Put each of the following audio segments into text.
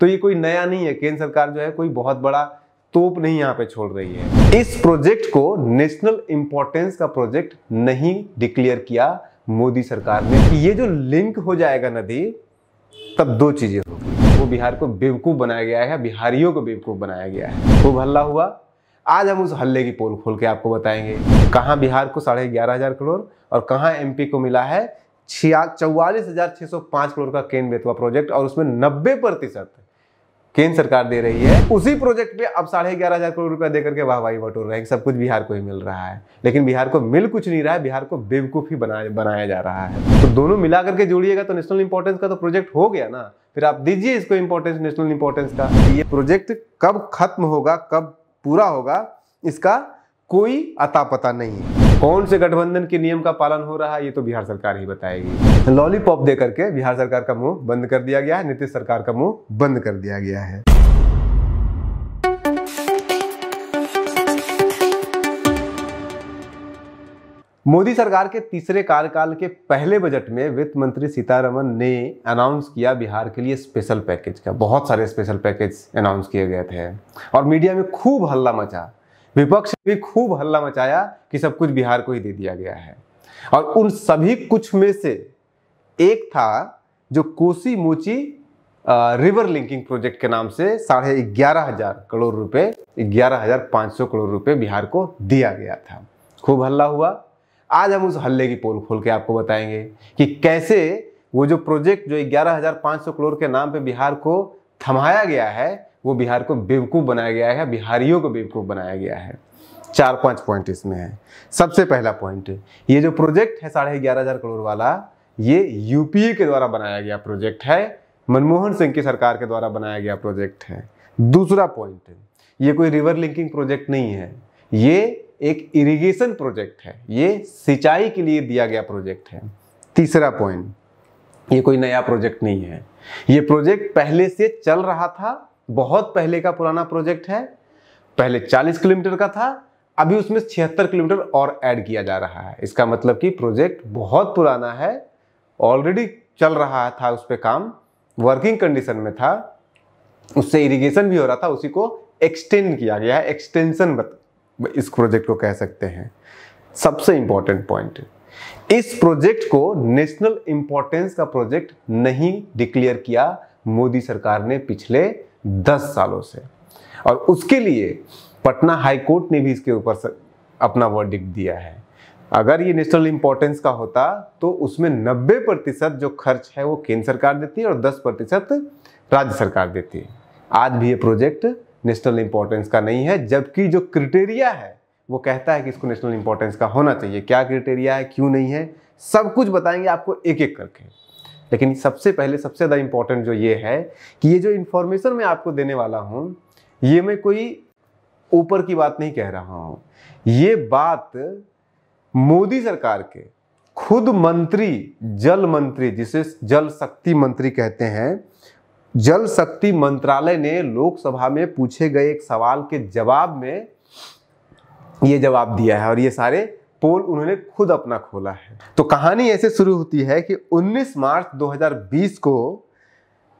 तो ये कोई नया नहीं है केंद्र सरकार जो है कोई बहुत बड़ा तोप नहीं यहाँ पे छोड़ रही है इस प्रोजेक्ट को नेशनल इंपॉर्टेंस का प्रोजेक्ट नहीं डिक्लेयर किया मोदी सरकार ने ये जो लिंक हो जाएगा नदी तब दो चीजें होगी वो बिहार को बेवकूफ बनाया गया है बिहारियों को बेवकूफ बनाया गया है वो हल्ला हुआ आज हम उस हल्ले की पोल खोल के आपको बताएंगे कहाँ बिहार को साढ़े ग्यारह हजार करोड़ और कहाँ एमपी को मिला है छिया चौवालीस हजार छह सौ पांच करोड़ का केंद्र बेतवा प्रोजेक्ट और उसमें नब्बे प्रतिशत केंद्र सरकार दे रही है उसी प्रोजेक्ट पे अब साढ़े ग्यारह हजार करोड़ रुपया देकर के वाहवाही बटोर रहे हैं सब कुछ बिहार को ही मिल रहा है लेकिन बिहार को मिल कुछ नहीं रहा है बिहार को बेवकूफ ही बनाया बनाया जा रहा है तो दोनों मिला करके जोड़िएगा तो नेशनल इंपोर्टेंस का तो प्रोजेक्ट हो गया ना फिर आप दीजिए इसको इंपोर्टेंस नेशनल इंपोर्टेंस का तो ये प्रोजेक्ट कब खत्म होगा कब पूरा होगा इसका कोई अता पता नहीं है कौन से गठबंधन के नियम का पालन हो रहा है ये तो बिहार सरकार ही बताएगी लॉलीपॉप दे करके बिहार सरकार का मुंह बंद कर दिया गया है नीतीश सरकार का मुंह बंद कर दिया गया है मोदी सरकार के तीसरे कार्यकाल के पहले बजट में वित्त मंत्री सीतारमन ने अनाउंस किया बिहार के लिए स्पेशल पैकेज का बहुत सारे स्पेशल पैकेज अनाउंस किए गए थे और मीडिया में खूब हल्ला मचा विपक्ष भी खूब हल्ला मचाया कि सब कुछ बिहार को ही दे दिया गया है और उन सभी कुछ में से एक था जो कोसी मोची रिवर लिंकिंग प्रोजेक्ट के नाम से साढ़े ग्यारह हजार करोड़ रुपए ग्यारह हजार पाँच सौ करोड़ रुपए बिहार को दिया गया था खूब हल्ला हुआ आज हम उस हल्ले की पोल खोल के आपको बताएंगे कि कैसे वो जो प्रोजेक्ट जो ग्यारह हजार पाँच सौ करोड़ के नाम पे बिहार को थमाया गया है वो बिहार को बेवकूफ़ बनाया गया है बिहारियों को बेवकूफ़ बनाया गया है चार पांच पॉइंट इसमें है सबसे पहला पॉइंट ये जो प्रोजेक्ट है साढ़े ग्यारह हज़ार करोड़ वाला ये यूपीए के द्वारा बनाया गया प्रोजेक्ट है मनमोहन सिंह की सरकार के द्वारा बनाया गया प्रोजेक्ट है दूसरा पॉइंट ये कोई रिवर लिंकिंग प्रोजेक्ट नहीं है ये एक इरिगेशन प्रोजेक्ट है ये सिंचाई के लिए दिया गया प्रोजेक्ट है तीसरा पॉइंट ये कोई नया प्रोजेक्ट नहीं है ये प्रोजेक्ट पहले से चल रहा था बहुत पहले का पुराना प्रोजेक्ट है पहले 40 किलोमीटर का था अभी उसमें छिहत्तर किलोमीटर और ऐड किया जा रहा है इसका मतलब कि प्रोजेक्ट बहुत पुराना है ऑलरेडी चल रहा था उस पर काम वर्किंग कंडीशन में था उससे इरिगेशन भी हो रहा था उसी को एक्सटेंड किया गया है एक्सटेंशन इस प्रोजेक्ट को कह सकते हैं सबसे इंपॉर्टेंट पॉइंट इस प्रोजेक्ट को नेशनल इंपॉर्टेंस का प्रोजेक्ट नहीं डिक्लेयर किया मोदी सरकार ने पिछले दस सालों से और उसके लिए पटना हाई कोर्ट ने भी इसके ऊपर अपना वर्डिक्ट दिया है अगर ये नेशनल इंपॉर्टेंस का होता तो उसमें नब्बे प्रतिशत जो खर्च है वो केंद्र सरकार देती है और दस प्रतिशत राज्य सरकार देती है आज भी ये प्रोजेक्ट नेशनल इंपॉर्टेंस का नहीं है जबकि जो क्रिटेरिया है वो कहता है कि इसको नेशनल इंपॉर्टेंस का होना चाहिए क्या क्रिटेरिया है क्यों नहीं है सब कुछ बताएंगे आपको एक एक करके लेकिन सबसे पहले सबसे ज़्यादा इम्पॉर्टेंट जो ये है कि ये जो इन्फॉर्मेशन मैं आपको देने वाला हूँ ये मैं कोई ऊपर की बात नहीं कह रहा हूँ ये बात मोदी सरकार के खुद मंत्री जल मंत्री जिसे जल शक्ति मंत्री कहते हैं जल शक्ति मंत्रालय ने लोकसभा में पूछे गए एक सवाल के जवाब में ये जवाब दिया है और ये सारे पोल उन्होंने खुद अपना खोला है तो कहानी ऐसे शुरू होती है कि 19 मार्च 2020 को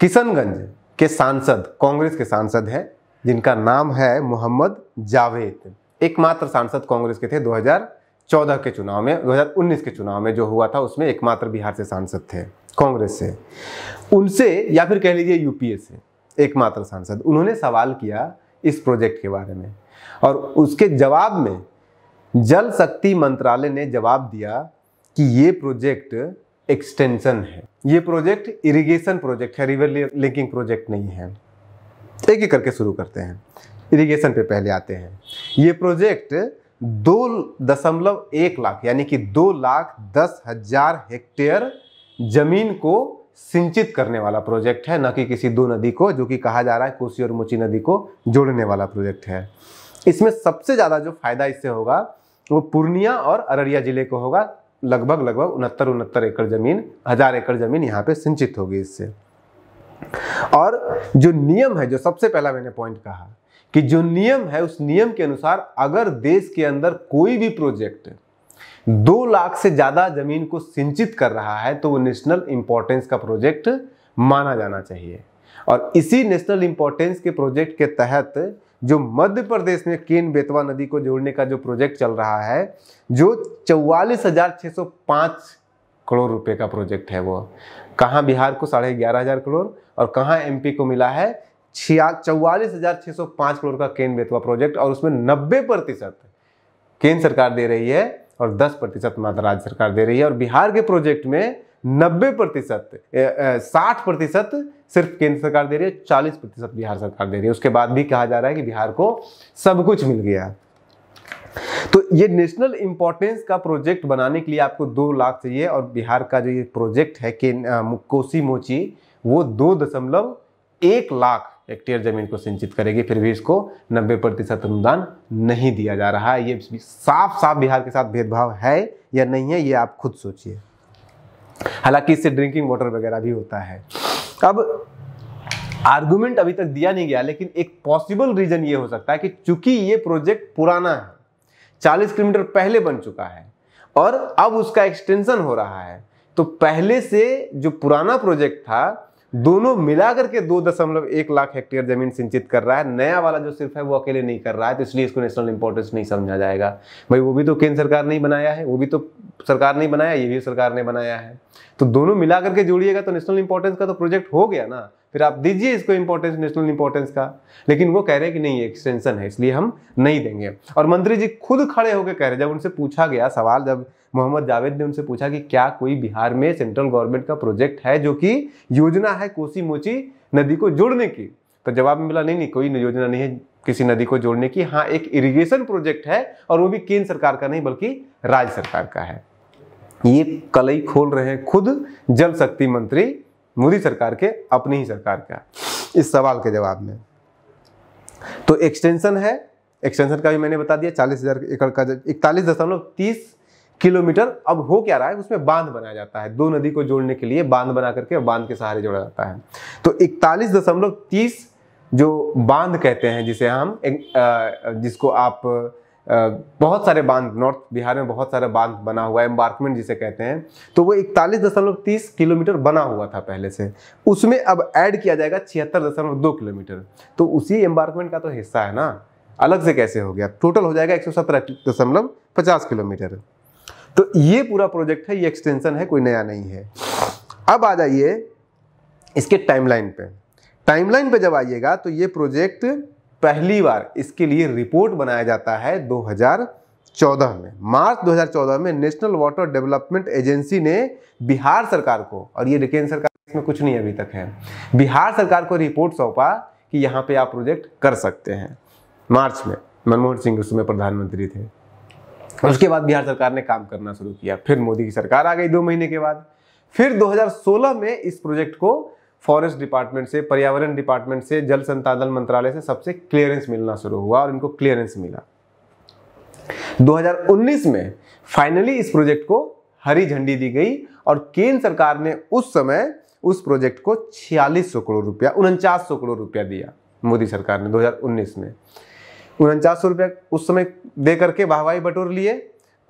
किशनगंज के सांसद कांग्रेस के सांसद हैं जिनका नाम है मोहम्मद जावेद एकमात्र सांसद कांग्रेस के थे 2014 के चुनाव में 2019 के चुनाव में जो हुआ था उसमें एकमात्र बिहार से सांसद थे कांग्रेस से उनसे या फिर कह लीजिए यूपीए से एकमात्र सांसद उन्होंने सवाल किया इस प्रोजेक्ट के बारे में और उसके जवाब में जल शक्ति मंत्रालय ने जवाब दिया कि ये प्रोजेक्ट एक्सटेंशन है ये प्रोजेक्ट इरिगेशन प्रोजेक्ट है रिवर लिंकिंग प्रोजेक्ट नहीं है एक ही करके शुरू करते हैं इरिगेशन पे पहले आते हैं ये प्रोजेक्ट दो दशमलव एक लाख यानी कि दो लाख दस हजार हेक्टेयर जमीन को सिंचित करने वाला प्रोजेक्ट है न कि किसी दो नदी को जो कि कहा जा रहा है कोसी और मोची नदी को जोड़ने वाला प्रोजेक्ट है इसमें सबसे ज़्यादा जो फायदा इससे होगा तो वो पूर्णिया और अररिया जिले को होगा लगभग लगभग उनहत्तर उनहत्तर एकड़ जमीन हजार एकड़ जमीन यहाँ पे सिंचित होगी इससे और जो नियम है जो सबसे पहला मैंने पॉइंट कहा कि जो नियम है उस नियम के अनुसार अगर देश के अंदर कोई भी प्रोजेक्ट दो लाख से ज्यादा जमीन को सिंचित कर रहा है तो वो नेशनल इंपॉर्टेंस का प्रोजेक्ट माना जाना चाहिए और इसी नेशनल इंपॉर्टेंस के प्रोजेक्ट के तहत जो मध्य प्रदेश में केन बेतवा नदी को जोड़ने का जो प्रोजेक्ट चल रहा है जो चौवालीस हजार छः सौ पाँच करोड़ रुपए का प्रोजेक्ट है वो कहाँ बिहार को साढ़े ग्यारह हजार करोड़ और कहाँ एमपी को मिला है छिया चौवालीस हजार छः सौ पाँच करोड़ का केन बेतवा प्रोजेक्ट और उसमें नब्बे प्रतिशत केंद्र सरकार दे रही है और दस प्रतिशत मात्र राज्य सरकार दे रही है और बिहार के प्रोजेक्ट में नब्बे प्रतिशत साठ प्रतिशत सिर्फ केंद्र सरकार दे रही है चालीस प्रतिशत बिहार सरकार दे रही है उसके बाद भी कहा जा रहा है कि बिहार को सब कुछ मिल गया तो ये नेशनल इंपॉर्टेंस का प्रोजेक्ट बनाने के लिए आपको दो लाख चाहिए और बिहार का जो ये प्रोजेक्ट है के कोसी मोची वो दो दशमलव एक लाख हेक्टेयर जमीन को सिंचित करेगी फिर भी इसको 90 प्रतिशत अनुदान नहीं दिया जा रहा है ये साफ साफ बिहार के साथ भेदभाव है या नहीं है ये आप खुद सोचिए हालांकि इससे ड्रिंकिंग वाटर वगैरह भी होता है अब आर्गुमेंट अभी तक दिया नहीं गया लेकिन एक पॉसिबल रीजन ये हो सकता है कि चूंकि ये प्रोजेक्ट पुराना है 40 किलोमीटर पहले बन चुका है और अब उसका एक्सटेंशन हो रहा है तो पहले से जो पुराना प्रोजेक्ट था दोनों मिलाकर के दो दशमलव एक लाख हेक्टेयर जमीन सिंचित कर रहा है नया वाला जो सिर्फ है वो अकेले नहीं कर रहा है तो इसलिए इसको नेशनल इंपॉर्टेंस नहीं समझा जाएगा भाई वो भी तो केंद्र सरकार ने बनाया है वो भी तो सरकार ने बनाया ये भी सरकार ने बनाया है तो दोनों मिला करके जोड़िएगा तो नेशनल इंपॉर्टेंस का तो प्रोजेक्ट हो गया ना फिर आप दीजिए इसको इम्पोर्टेंस नेशनल इंपॉर्टेंस का लेकिन वो कह रहे हैं कि नहीं एक्सटेंशन है इसलिए हम नहीं देंगे और मंत्री जी खुद खड़े होकर कह रहे जब उनसे पूछा गया सवाल जब मोहम्मद जावेद ने उनसे पूछा कि क्या कोई बिहार में सेंट्रल गवर्नमेंट का प्रोजेक्ट है जो कि योजना है कोसी मोची नदी को जोड़ने की तो जवाब मिला नहीं नहीं कोई योजना नहीं है किसी नदी को जोड़ने की हाँ एक इरिगेशन प्रोजेक्ट है और वो भी केंद्र सरकार का नहीं बल्कि राज्य सरकार का है ये कलई खोल रहे हैं खुद जल शक्ति मंत्री मोदी सरकार के अपनी ही सरकार का इस सवाल के जवाब में तो एक्सटेंशन है एक्सटेंशन का भी मैंने बता दिया चालीस हजार एकड़ का इकतालीस दशमलव तीस किलोमीटर अब हो क्या रहा है उसमें बांध बनाया जाता है दो नदी को जोड़ने के लिए बांध बना करके बांध के सहारे जोड़ा जाता है तो इकतालीस दशमलव तीस जो बांध कहते हैं जिसे हम जिसको आप बहुत सारे बांध नॉर्थ बिहार में बहुत सारे बांध बना हुआ है एम्बार्कमेंट जिसे कहते हैं तो वो इकतालीस दशमलव तीस किलोमीटर बना हुआ था पहले से उसमें अब ऐड किया जाएगा छिहत्तर दशमलव दो किलोमीटर तो उसी एम्बार्कमेंट का तो हिस्सा है ना अलग से कैसे हो गया टोटल हो जाएगा एक सौ सत्रह दशमलव पचास किलोमीटर तो ये पूरा प्रोजेक्ट है ये एक्सटेंशन है कोई नया नहीं है अब आ जाइए इसके टाइमलाइन पे टाइमलाइन पे जब आइएगा तो ये प्रोजेक्ट पहली बार इसके लिए रिपोर्ट बनाया जाता है 2014 में मार्च 2014 में नेशनल वाटर डेवलपमेंट एजेंसी ने बिहार सरकार को और ये केंद्र सरकार इसमें कुछ नहीं अभी तक है बिहार सरकार को रिपोर्ट सौंपा कि यहाँ पे आप प्रोजेक्ट कर सकते हैं मार्च में मनमोहन सिंह उस समय प्रधानमंत्री थे उसके बाद बिहार सरकार ने काम करना शुरू किया फिर मोदी की सरकार आ गई दो महीने के बाद फिर 2016 में इस प्रोजेक्ट को फॉरेस्ट डिपार्टमेंट से पर्यावरण डिपार्टमेंट से जल संसाधन मंत्रालय से सबसे क्लियरेंस मिलना शुरू हुआ और इनको क्लियरेंस मिला 2019 में फाइनली इस प्रोजेक्ट को हरी झंडी दी गई और केंद्र सरकार ने उस समय उस प्रोजेक्ट को छियालीस करोड़ रुपया उनचास करोड़ रुपया दिया मोदी सरकार ने 2019 में उनचास सौ रुपया उस समय दे करके वाहवाही बटोर लिए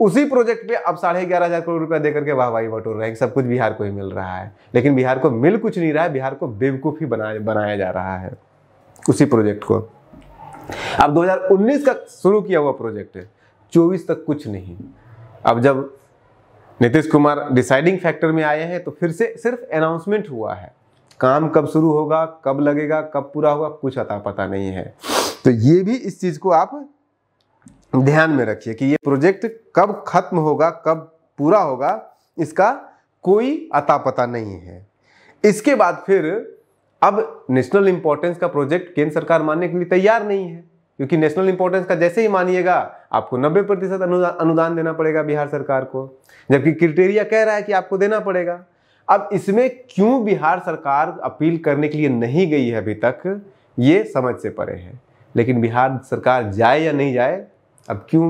उसी प्रोजेक्ट पे अब साढ़े ग्यारह हजार करोड़ रुपया देकर के वाह वाही बटोर रहे हैं सब कुछ बिहार को ही मिल रहा है लेकिन बिहार को मिल कुछ नहीं रहा है बिहार को बेवकूफ़ ही बना, बनाया जा रहा है उसी प्रोजेक्ट को अब 2019 का शुरू किया हुआ प्रोजेक्ट है चौबीस तक कुछ नहीं अब जब नीतीश कुमार डिसाइडिंग फैक्टर में आए हैं तो फिर से सिर्फ अनाउंसमेंट हुआ है काम कब शुरू होगा कब लगेगा कब पूरा होगा कुछ अता पता नहीं है तो ये भी इस चीज़ को आप ध्यान में रखिए कि ये प्रोजेक्ट कब खत्म होगा कब पूरा होगा इसका कोई अता पता नहीं है इसके बाद फिर अब नेशनल इंपॉर्टेंस का प्रोजेक्ट केंद्र सरकार मानने के लिए तैयार नहीं है क्योंकि नेशनल इंपॉर्टेंस का जैसे ही मानिएगा आपको 90 प्रतिशत अनुदान देना पड़ेगा बिहार सरकार को जबकि क्रिटेरिया कह रहा है कि आपको देना पड़ेगा अब इसमें क्यों बिहार सरकार अपील करने के लिए नहीं गई है अभी तक ये समझ से परे है लेकिन बिहार सरकार जाए या नहीं जाए अब क्यों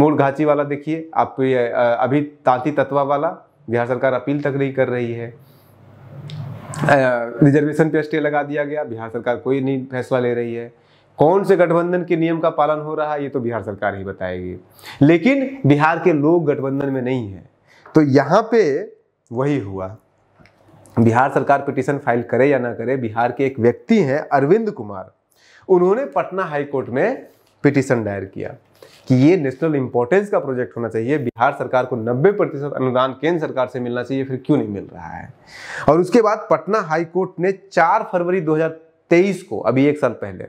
मूल घाची वाला देखिए आप ये अभी तांती तत्वा वाला बिहार सरकार अपील तक नहीं कर रही है रिजर्वेशन पे स्टे लगा दिया गया बिहार सरकार कोई नहीं फैसला ले रही है कौन से गठबंधन के नियम का पालन हो रहा है ये तो बिहार सरकार ही बताएगी लेकिन बिहार के लोग गठबंधन में नहीं है तो यहाँ पे वही हुआ बिहार सरकार पिटिशन फाइल करे या ना करे बिहार के एक व्यक्ति हैं अरविंद कुमार उन्होंने पटना हाईकोर्ट में पिटिशन दायर किया कि ये नेशनल इंपॉर्टेंस का प्रोजेक्ट होना चाहिए बिहार सरकार को 90 प्रतिशत अनुदान केंद्र सरकार से मिलना चाहिए फिर क्यों नहीं मिल रहा है और उसके बाद पटना हाईकोर्ट ने 4 फरवरी 2023 को अभी एक साल पहले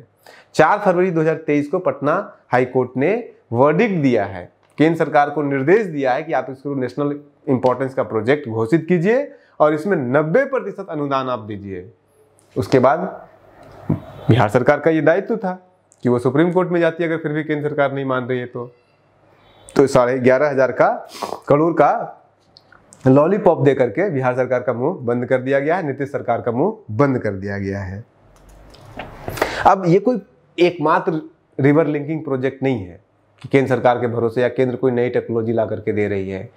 4 फरवरी 2023 को पटना हाईकोर्ट ने वर्डिक दिया है केंद्र सरकार को निर्देश दिया है कि आप इसको नेशनल इंपॉर्टेंस का प्रोजेक्ट घोषित कीजिए और इसमें नब्बे प्रतिशत अनुदान आप दीजिए उसके बाद बिहार सरकार का ये दायित्व था कि वो सुप्रीम कोर्ट में जाती है अगर फिर भी केंद्र सरकार नहीं मान रही है तो तो साढ़े ग्यारह हजार का करोड़ का लॉलीपॉप दे करके बिहार सरकार का मुंह बंद कर दिया गया है नीतीश सरकार का मुंह बंद कर दिया गया है अब ये कोई एकमात्र रिवर लिंकिंग प्रोजेक्ट नहीं है कि केंद्र सरकार के भरोसे या केंद्र कोई नई टेक्नोलॉजी ला करके दे रही है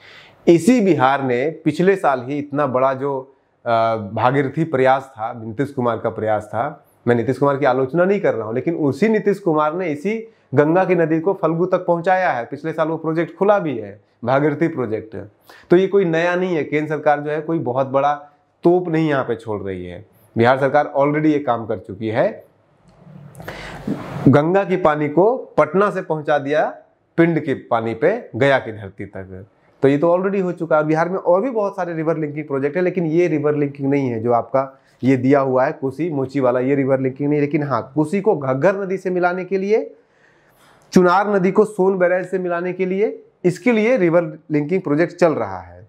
इसी बिहार ने पिछले साल ही इतना बड़ा जो भागीरथी प्रयास था नीतीश कुमार का प्रयास था मैं नीतीश कुमार की आलोचना नहीं कर रहा हूँ लेकिन उसी नीतीश कुमार ने इसी गंगा की नदी को फल्गू तक पहुंचाया है पिछले साल वो प्रोजेक्ट खुला भी है भागीरथी प्रोजेक्ट तो ये कोई नया नहीं है केंद्र सरकार जो है कोई बहुत बड़ा तोप नहीं यहाँ पे छोड़ रही है बिहार सरकार ऑलरेडी ये काम कर चुकी है गंगा की पानी को पटना से पहुंचा दिया पिंड के पानी पे गया की धरती तक तो ये तो ऑलरेडी हो चुका है बिहार में और भी बहुत सारे रिवर लिंकिंग प्रोजेक्ट है लेकिन ये रिवर लिंकिंग नहीं है जो आपका ये दिया हुआ है कोसी मोची वाला ये रिवर लिंकिंग नहीं लेकिन हाँ कोसी को घग्गर नदी से मिलाने के लिए चुनार नदी को सोन बैराज से मिलाने के लिए इसके लिए रिवर लिंकिंग प्रोजेक्ट चल रहा है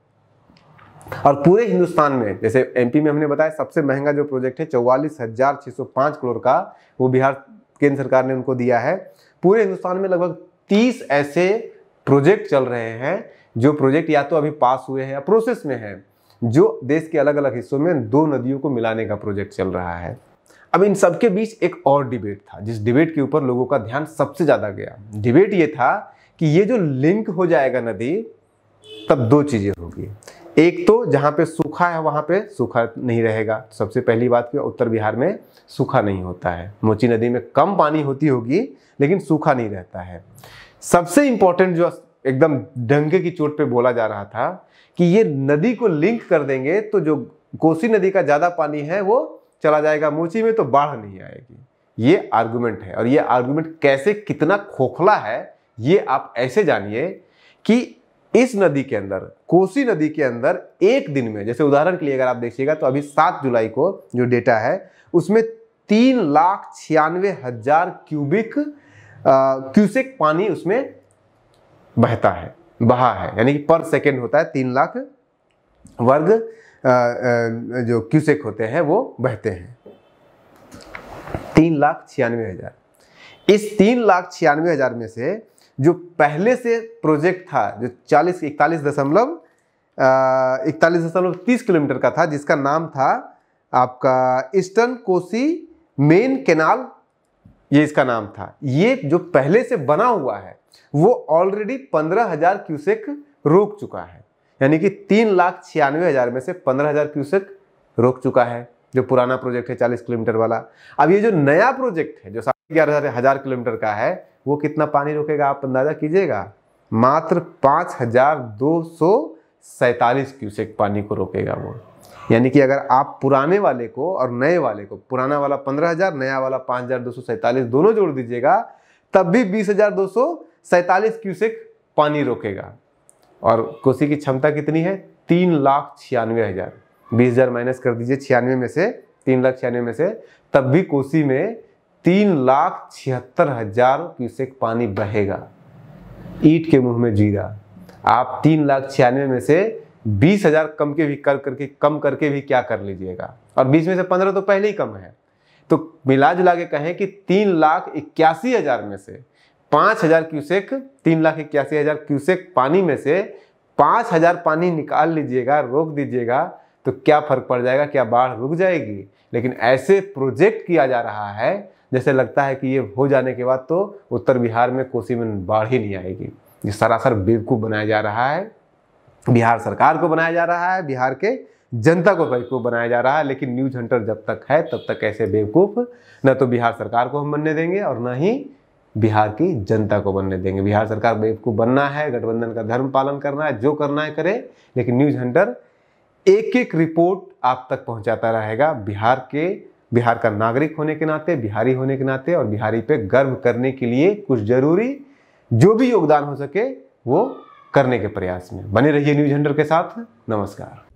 और पूरे हिंदुस्तान में जैसे एमपी में हमने बताया सबसे महंगा जो प्रोजेक्ट है चौवालीस हजार छह सौ पांच करोड़ का वो बिहार केंद्र सरकार ने उनको दिया है पूरे हिंदुस्तान में लगभग तीस ऐसे प्रोजेक्ट चल रहे हैं जो प्रोजेक्ट या तो अभी पास हुए हैं या प्रोसेस में हैं जो देश के अलग अलग हिस्सों में दो नदियों को मिलाने का प्रोजेक्ट चल रहा है अब इन सबके बीच एक और डिबेट था जिस डिबेट के ऊपर लोगों का ध्यान सबसे ज़्यादा गया डिबेट ये था कि ये जो लिंक हो जाएगा नदी तब दो चीज़ें होगी एक तो जहां पे सूखा है वहां पे सूखा नहीं रहेगा सबसे पहली बात कि उत्तर बिहार में सूखा नहीं होता है मोची नदी में कम पानी होती होगी लेकिन सूखा नहीं रहता है सबसे इंपॉर्टेंट जो एकदम डंगे की चोट पे बोला जा रहा था कि ये नदी को लिंक कर देंगे तो जो कोसी नदी का ज़्यादा पानी है वो चला जाएगा मोची में तो बाढ़ नहीं आएगी ये आर्गुमेंट है और ये आर्गुमेंट कैसे कितना खोखला है ये आप ऐसे जानिए कि इस नदी के अंदर कोसी नदी के अंदर एक दिन में जैसे उदाहरण के लिए अगर आप देखिएगा तो अभी सात जुलाई को जो डेटा है उसमें तीन लाख छियानवे हजार क्यूबिक क्यूसेक पानी उसमें बहता है बहा है यानी कि पर सेकेंड होता है तीन लाख वर्ग जो क्यूसेक होते हैं वो बहते हैं तीन लाख छियानवे हज़ार इस तीन लाख छियानवे हज़ार में से जो पहले से प्रोजेक्ट था जो चालीस इकतालीस दशमलव इकतालीस दशमलव तीस किलोमीटर का था जिसका नाम था आपका ईस्टर्न कोसी मेन केनाल ये इसका नाम था ये जो पहले से बना हुआ है वो ऑलरेडी पंद्रह हजार क्यूसेक रोक चुका है यानी कि तीन लाख छियानवे हजार में से पंद्रह हजार क्यूसेक रोक चुका है जो पुराना प्रोजेक्ट है चालीस किलोमीटर वाला अब ये जो नया प्रोजेक्ट है जो साढ़े ग्यारह हजार किलोमीटर का है वो कितना पानी रोकेगा आप अंदाजा कीजिएगा मात्र पाँच हजार दो सौ सैतालीस क्यूसेक पानी को रोकेगा वो यानी कि अगर आप पुराने वाले को और नए वाले को पुराना वाला पंद्रह हजार नया वाला पाँच हजार दो सौ सैतालीस दोनों जोड़ दीजिएगा तब भी बीस हजार दो सौ सैतालीस क्यूसेक पानी रोकेगा और कोसी की क्षमता कितनी है तीन लाख छियानवे हज़ार बीस हज़ार माइनस कर दीजिए छियानवे में से तीन लाख छियानवे में से तब भी कोसी में तीन लाख छिहत्तर हजार क्यूसेक पानी बहेगा ईट के मुंह में जीरा आप तीन लाख छियानवे में से बीस हजार कम के भी कर करके कम करके भी क्या कर लीजिएगा और बीस में से पंद्रह तो पहले ही कम है तो मिला जुला के कहें कि तीन लाख इक्यासी हजार में से पाँच हजार क्यूसेक तीन लाख इक्यासी हजार क्यूसेक पानी में से पाँच हजार पानी निकाल लीजिएगा रोक दीजिएगा तो क्या फर्क पड़ जाएगा क्या बाढ़ रुक जाएगी लेकिन ऐसे प्रोजेक्ट किया जा रहा है जैसे लगता है कि ये हो जाने के बाद तो उत्तर बिहार में कोसी में बाढ़ ही नहीं आएगी ये सरासर बेवकूफ़ बनाया जा रहा है बिहार सरकार को बनाया जा रहा है बिहार के जनता को बेवकूफ़ बनाया जा रहा है लेकिन न्यूज हंटर जब तक है तब तक ऐसे बेवकूफ़ न तो बिहार सरकार को हम बनने देंगे और न ही बिहार की जनता को बनने देंगे बिहार सरकार को बनना है गठबंधन का धर्म पालन करना है जो करना है करे लेकिन न्यूज हंटर एक एक रिपोर्ट आप तक पहुंचाता रहेगा बिहार के बिहार का नागरिक होने के नाते बिहारी होने के नाते और बिहारी पे गर्व करने के लिए कुछ जरूरी जो भी योगदान हो सके वो करने के प्रयास में बने रहिए न्यूज हंडर के साथ नमस्कार